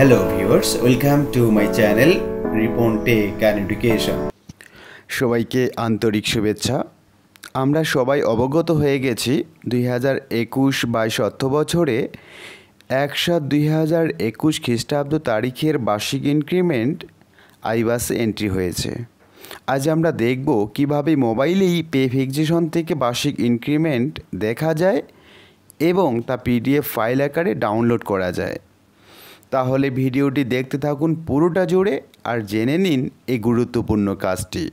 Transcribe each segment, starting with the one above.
hello viewers welcome to my channel Ripon tech and education সবাইকে আন্তরিক শুভেচ্ছা আমরা সবাই অবগত হয়ে গেছি দুই হাজার একুশ বাইশ অর্থ বছরে এক সাত দুই হাজার একুশ খ্রিস্টাব্দ তারিখের বার্ষিক ইনক্রিমেন্ট আইবাসে এন্ট্রি হয়েছে আজ আমরা দেখব কীভাবে মোবাইলেই পে ফিক্সেশন থেকে বার্ষিক ইনক্রিমেন্ট দেখা যায় এবং তা পিডিএফ ফাইল আকারে ডাউনলোড করা যায় তাহলে ভিডিওটি দেখতে থাকুন পুরোটা জুড়ে আর জেনে নিন এই গুরুত্বপূর্ণ কাজটি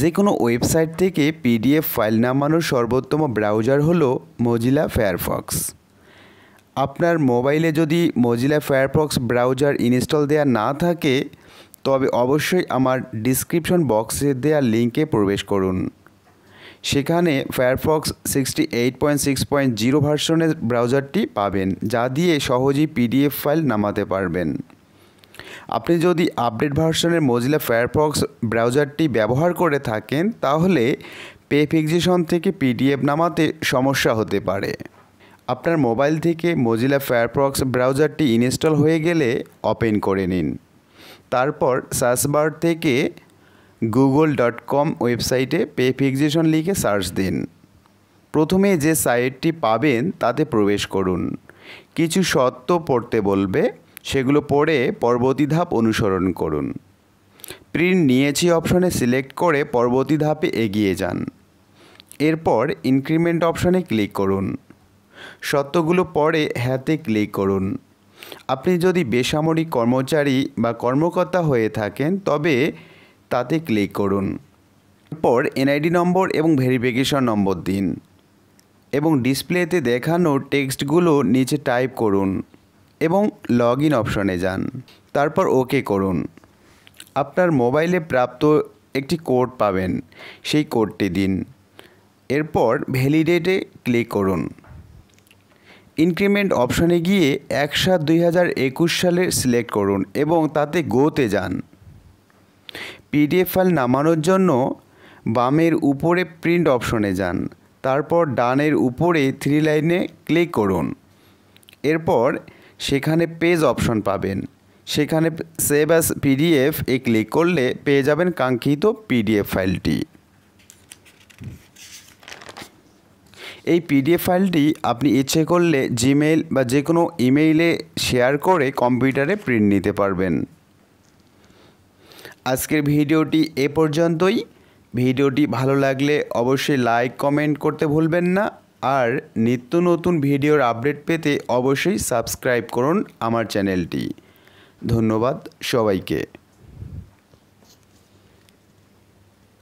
যে কোনো ওয়েবসাইট থেকে পিডিএফ ফাইল নামানোর সর্বোত্তম ব্রাউজার হলো মজিলা ফায়ারফক্স আপনার মোবাইলে যদি মজিলা ফায়ারফক্স ব্রাউজার ইনস্টল দেয়া না থাকে তবে অবশ্যই আমার ডিসক্রিপশন বক্সে দেওয়া লিঙ্কে প্রবেশ করুন সেখানে Firefox sixty eight point six point zero ভার্সনের ব্রাউজারটি পাবেন যা দিয়ে সহজেই পিডিএফ ফাইল নামাতে পারবেন আপনি যদি আপডেট ভার্সনের মজিলা ফায়ারফক্স ব্রাউজারটি ব্যবহার করে থাকেন তাহলে ফিক্সেশন থেকে পিডিএফ নামাতে সমস্যা হতে পারে আপনার মোবাইল থেকে মজিলা ফায়ারফক্স ব্রাউজারটি ইনস্টল হয়ে গেলে ওপেন করে নিন তারপর সার্চবার থেকে গুগল ডট কম ওয়েবসাইটে পে ফিক্সেশন লিখে সার্চ দিন প্রথমে যে সাইটটি পাবেন তাতে প্রবেশ করুন কিছু সত্য পড়তে বলবে সেগুলো পড়ে পরবর্তী ধাপ অনুসরণ করুন প্রিন্ট নিয়েছি অপশনে সিলেক্ট করে পরবর্তী ধাপে এগিয়ে যান এরপর ইনক্রিমেন্ট অপশনে ক্লিক করুন সত্যগুলো পরে হ্যাতে ক্লিক করুন আপনি যদি বেসামরিক কর্মচারী বা কর্মকর্তা হয়ে থাকেন তবে তাতে ক্লিক করুন এরপর এনআইডি নম্বর এবং ভেরিফিকেশন নম্বর দিন এবং ডিসপ্লেতে দেখানো টেক্সটগুলো নিচে টাইপ করুন এবং লগ ইন অপশনে যান তারপর ওকে করুন আপনার মোবাইলে প্রাপ্ত একটি কোড পাবেন সেই কোডটি দিন এরপর ভ্যালিডেটে ক্লিক করুন ইনক্রিমেন্ট অপশানে গিয়ে এক সাত দুই হাজার একুশ সালে সিলেক্ট করুন এবং তাতে গোতে যান পিডিএফ ফাইল নামানোর জন্য বামের উপরে প্রিন্ট অপশনে যান তারপর ডানের উপরে থ্রি লাইনে ক্লিক করুন এরপর সেখানে পেজ অপশন পাবেন সেখানে সেভ অ্যাস পিডিএফ এ ক্লিক করলে পেয়ে যাবেন কাঙ্ক্ষিত পিডিএফ ফাইলটি এই পিডিএফ ফাইলটি আপনি ইচ্ছে করলে জিমেল বা যে কোনো ইমেইলে শেয়ার করে কম্পিউটারে প্রিন্ট নিতে পারবেন আজকের ভিডিওটি এ পর্যন্তই ভিডিওটি ভালো লাগলে অবশ্যই লাইক কমেন্ট করতে ভুলবেন না আর নিত্য নতুন ভিডিওর আপডেট পেতে অবশ্যই সাবস্ক্রাইব করুন আমার চ্যানেলটি ধন্যবাদ সবাইকে